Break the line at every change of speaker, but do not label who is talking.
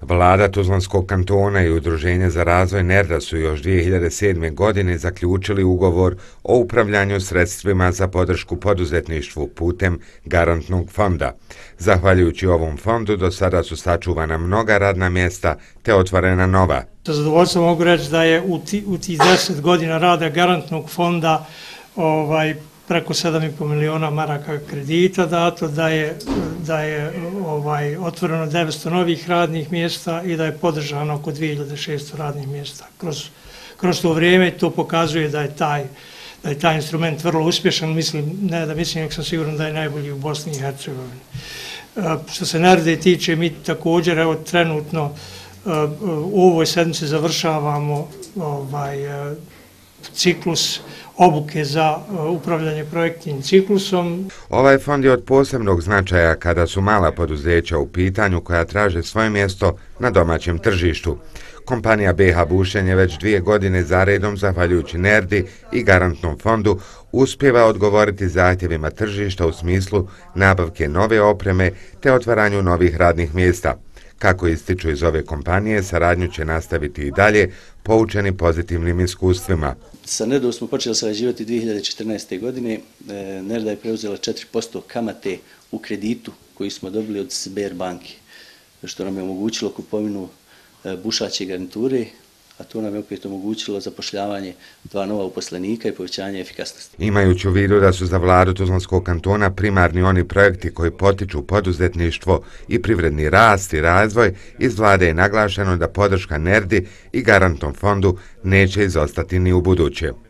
Vlada Tuzlanskog kantona i Udruženje za razvoj Nerda su još 2007. godine zaključili ugovor o upravljanju sredstvima za podršku poduzetništvu putem garantnog fonda. Zahvaljujući ovom fondu do sada su sačuvana mnoga radna mjesta te otvorena nova.
Za zadovoljstvo mogu reći da je u tih 10 godina rada garantnog fonda ovaj, preko 7,5 miliona maraka kredita dato, da je ovaj, otvoreno 900 novih radnih mjesta i da je podržano oko 2600 radnih mjesta. Kroz to vrijeme to pokazuje da je taj instrument vrlo uspješan, ne da mislim, nek sam sigurno da je najbolji u Bosni i Hercegovini. E, što se narede tiče, mi također, evo, trenutno e, u ovoj sedmici završavamo ovaj... E, ciklus obuke za e, upravljanje projektnim ciklusom.
Ovaj fond je od posebnog značaja kada su mala poduzeća u pitanju koja traže svoje mjesto na domaćem tržištu. Kompanija BH Bušen je već dvije godine za redom, zahvaljujući NERDI i garantnom fondu, uspjeva odgovoriti zahtjevima tržišta u smislu nabavke nove opreme te otvaranju novih radnih mjesta. Kako ističu iz ove kompanije, saradnju će nastaviti i dalje, poučeni pozitivnim iskustvima.
Sa Nerdom smo počeli sarađivati 2014. godine. E, Nerda je preuzela 4% kamate u kreditu koji smo dobili od Sber Sberbanki, što nam je omogućilo kupovinu e, bušače garniture, a to nam je opet omogućilo zapošljavanje dva nova uposlenika i povećanje efikasnosti.
Imajući u vidu da su za vladu Tuzlanskog kantona primarni oni projekti koji potiču poduzetništvo i privredni rast i razvoj, iz vlade je naglašeno da podrška NERDI i garantom fondu neće izostati ni u budućem.